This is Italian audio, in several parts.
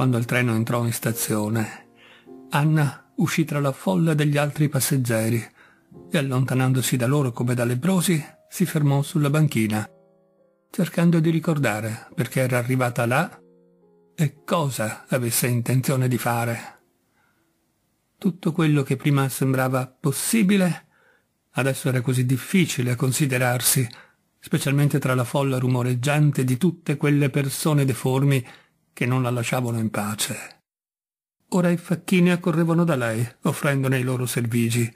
Quando il treno entrò in stazione, Anna uscì tra la folla degli altri passeggeri e, allontanandosi da loro come da lebbrosi, si fermò sulla banchina, cercando di ricordare perché era arrivata là e cosa avesse intenzione di fare. Tutto quello che prima sembrava possibile adesso era così difficile a considerarsi, specialmente tra la folla rumoreggiante di tutte quelle persone deformi che non la lasciavano in pace. Ora i facchini accorrevano da lei, offrendone i loro servigi.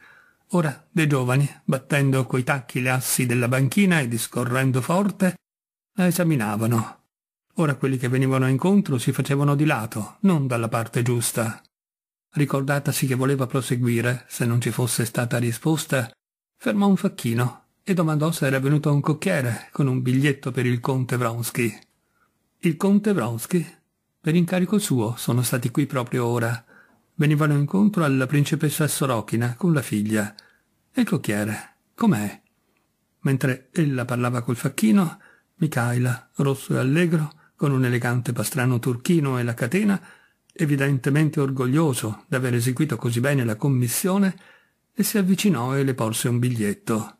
Ora dei giovani, battendo coi tacchi le assi della banchina e discorrendo forte, la esaminavano. Ora quelli che venivano incontro si facevano di lato, non dalla parte giusta. Ricordatasi che voleva proseguire, se non ci fosse stata risposta, fermò un facchino e domandò se era venuto un cocchiere con un biglietto per il conte Vronsky. Il conte Vronsky per incarico suo sono stati qui proprio ora. Venivano incontro alla principessa Sorokina con la figlia. E il cocchiere, com'è? Mentre ella parlava col facchino, Michaela, rosso e allegro, con un elegante pastrano turchino e la catena, evidentemente orgoglioso d'aver eseguito così bene la commissione, le si avvicinò e le porse un biglietto.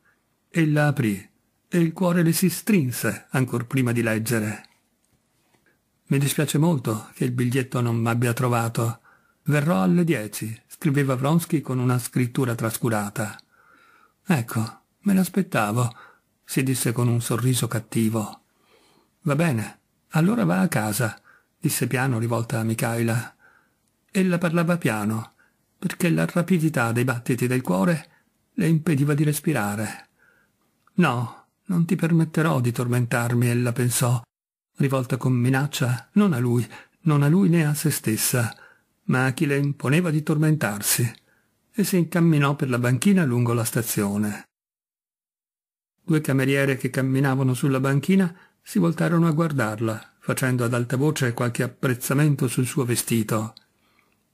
Ella aprì, e il cuore le si strinse ancor prima di leggere. Mi dispiace molto che il biglietto non m'abbia trovato. Verrò alle dieci, scriveva Vronsky con una scrittura trascurata. Ecco, me l'aspettavo, si disse con un sorriso cattivo. Va bene, allora va a casa, disse piano rivolta a Michaela. Ella parlava piano, perché la rapidità dei battiti del cuore le impediva di respirare. No, non ti permetterò di tormentarmi, ella pensò, rivolta con minaccia non a lui, non a lui né a se stessa, ma a chi le imponeva di tormentarsi, e si incamminò per la banchina lungo la stazione. Due cameriere che camminavano sulla banchina si voltarono a guardarla, facendo ad alta voce qualche apprezzamento sul suo vestito.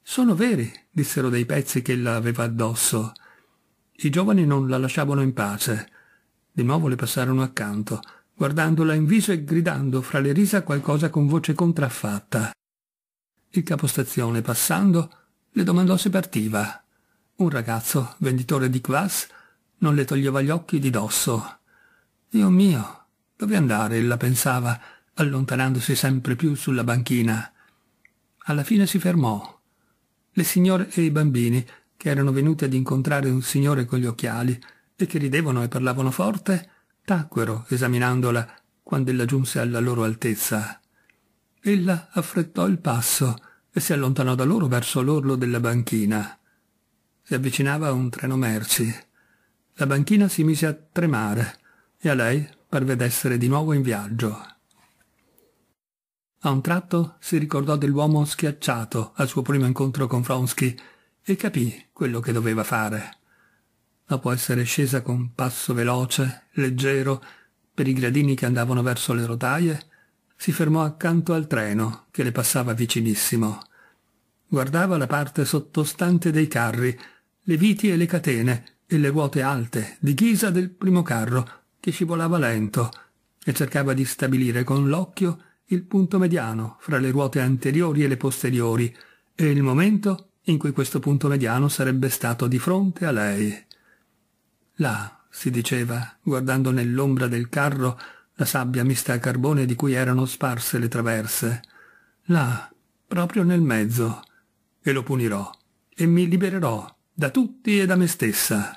Sono veri, dissero dei pezzi che ella aveva addosso. I giovani non la lasciavano in pace. Di nuovo le passarono accanto, guardandola in viso e gridando fra le risa qualcosa con voce contraffatta. Il capostazione, passando, le domandò se partiva. Un ragazzo, venditore di quas, non le toglieva gli occhi di dosso. Dio mio, dove andare? ella pensava, allontanandosi sempre più sulla banchina. Alla fine si fermò. Le signore e i bambini, che erano venuti ad incontrare un signore con gli occhiali e che ridevano e parlavano forte, tacquero esaminandola quando ella giunse alla loro altezza. Ella affrettò il passo e si allontanò da loro verso l'orlo della banchina. Si avvicinava a un treno merci. La banchina si mise a tremare e a lei parve d'essere di nuovo in viaggio. A un tratto si ricordò dell'uomo schiacciato al suo primo incontro con Vronsky e capì quello che doveva fare dopo essere scesa con passo veloce, leggero, per i gradini che andavano verso le rotaie, si fermò accanto al treno che le passava vicinissimo. Guardava la parte sottostante dei carri, le viti e le catene e le ruote alte di ghisa del primo carro che scivolava lento e cercava di stabilire con l'occhio il punto mediano fra le ruote anteriori e le posteriori e il momento in cui questo punto mediano sarebbe stato di fronte a lei. Là, si diceva, guardando nell'ombra del carro la sabbia mista a carbone di cui erano sparse le traverse. Là, proprio nel mezzo. E lo punirò. E mi libererò, da tutti e da me stessa.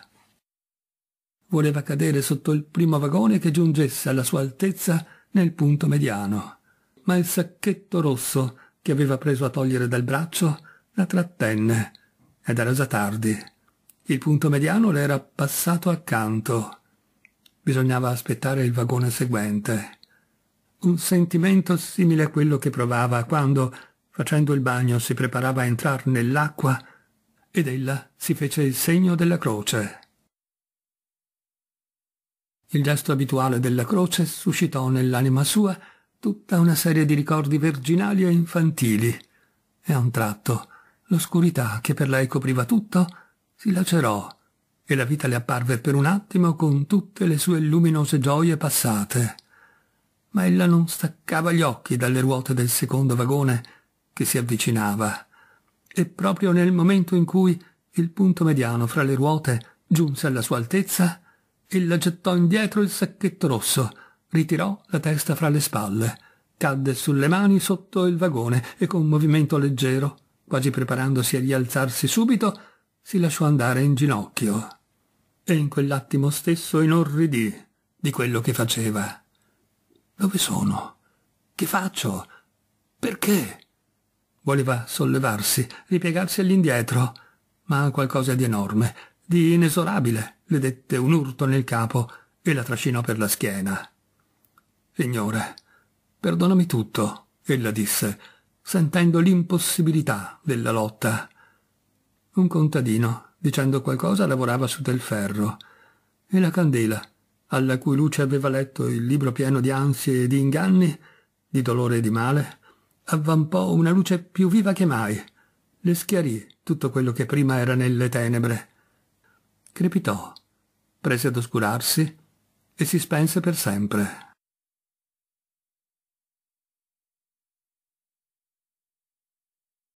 Voleva cadere sotto il primo vagone che giungesse alla sua altezza nel punto mediano. Ma il sacchetto rosso che aveva preso a togliere dal braccio la trattenne ed era già tardi. Il punto mediano le era passato accanto. Bisognava aspettare il vagone seguente. Un sentimento simile a quello che provava quando, facendo il bagno, si preparava a entrare nell'acqua ed ella si fece il segno della croce. Il gesto abituale della croce suscitò nell'anima sua tutta una serie di ricordi virginali e infantili, e a un tratto l'oscurità che per lei copriva tutto si lacerò e la vita le apparve per un attimo con tutte le sue luminose gioie passate. Ma ella non staccava gli occhi dalle ruote del secondo vagone che si avvicinava. E proprio nel momento in cui il punto mediano fra le ruote giunse alla sua altezza, ella gettò indietro il sacchetto rosso, ritirò la testa fra le spalle, cadde sulle mani sotto il vagone e con un movimento leggero, quasi preparandosi a rialzarsi subito, si lasciò andare in ginocchio e in quell'attimo stesso inorridì di quello che faceva. Dove sono? Che faccio? Perché? Voleva sollevarsi, ripiegarsi all'indietro, ma qualcosa di enorme, di inesorabile, le dette un urto nel capo e la trascinò per la schiena. Signore, perdonami tutto, ella disse, sentendo l'impossibilità della lotta un contadino, dicendo qualcosa lavorava su del ferro, e la candela, alla cui luce aveva letto il libro pieno di ansie e di inganni, di dolore e di male, avvampò una luce più viva che mai, le schiarì tutto quello che prima era nelle tenebre. Crepitò, prese ad oscurarsi e si spense per sempre.